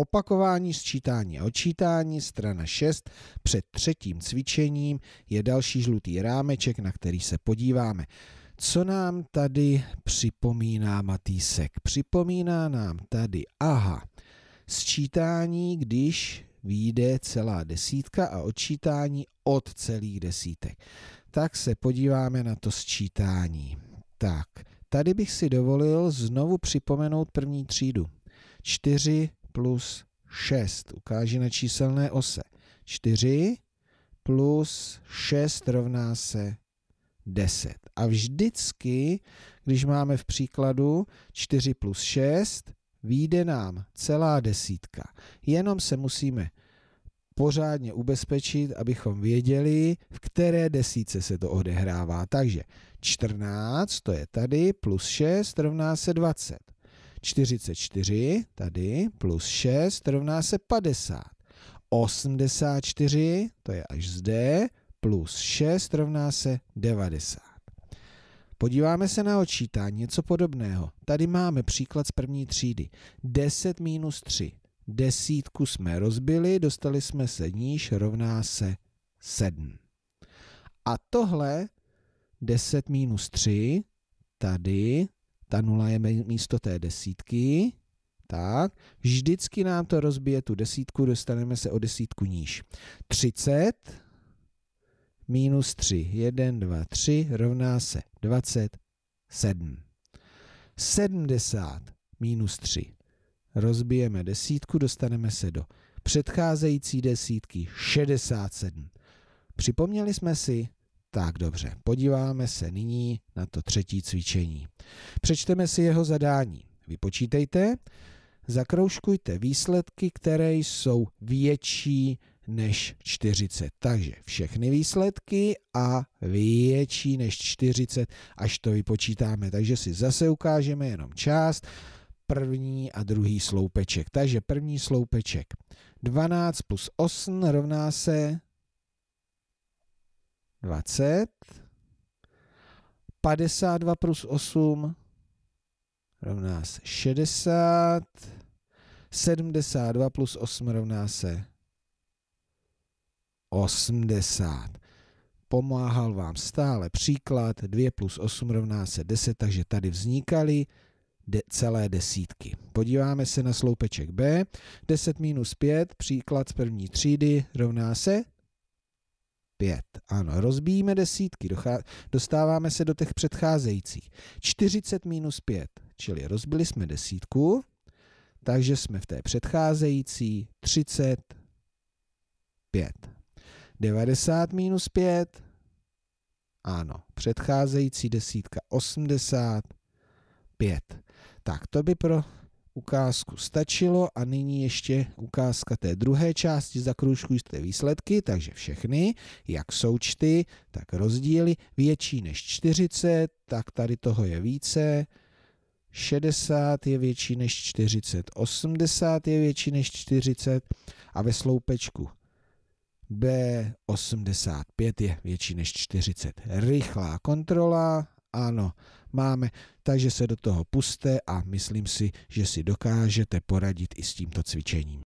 Opakování sčítání a odčítání, strana 6, před třetím cvičením je další žlutý rámeček, na který se podíváme. Co nám tady připomíná Matýsek? Připomíná nám tady, aha, sčítání, když vyjde celá desítka a odčítání od celých desítek. Tak se podíváme na to sčítání. Tak, tady bych si dovolil znovu připomenout první třídu. 4, plus 6. Ukáži na číselné ose. 4 plus 6 rovná se 10. A vždycky, když máme v příkladu 4 plus 6, vyjde nám celá desítka. Jenom se musíme pořádně ubezpečit, abychom věděli, v které desíce se to odehrává. Takže 14, to je tady, plus 6 rovná se 20. 44 tady plus 6 rovná se 50. 84, to je až zde, plus 6 rovná se 90. Podíváme se na očítání, něco podobného. Tady máme příklad z první třídy. 10 minus 3. Desítku jsme rozbili, dostali jsme se níž, rovná se 7. A tohle 10 minus 3, tady ta nula je místo té desítky, tak, vždycky nám to rozbije tu desítku, dostaneme se o desítku níž. 30 minus 3, 1, 2, 3, rovná se 27. 70 minus 3. Rozbijeme desítku, dostaneme se do předcházející desítky 67. Připomněli jsme si, tak dobře, podíváme se nyní na to třetí cvičení. Přečteme si jeho zadání. Vypočítejte, zakroužkujte výsledky, které jsou větší než 40. Takže všechny výsledky a větší než 40, až to vypočítáme. Takže si zase ukážeme jenom část, první a druhý sloupeček. Takže první sloupeček 12 plus 8 rovná se 20. 52 plus 8 rovná se 60. 72 plus 8 rovná se 80. Pomáhal vám stále příklad 2 plus 8 rovná se 10, takže tady vznikaly de celé desítky. Podíváme se na sloupeček B. 10 minus 5, příklad z první třídy, rovná se pět. Ano, rozbíjíme desítky, dostáváme se do těch předcházejících. 40 minus 5, čili rozbili jsme desítku, takže jsme v té předcházející 35. 90 minus 5, ano, předcházející desítka 85. Tak to by pro ukázku stačilo a nyní ještě ukázka té druhé části, zakroužkujte výsledky, takže všechny, jak součty, tak rozdíly, větší než 40, tak tady toho je více, 60 je větší než 40, 80 je větší než 40 a ve sloupečku B85 je větší než 40. Rychlá kontrola, ano, máme, takže se do toho puste a myslím si, že si dokážete poradit i s tímto cvičením.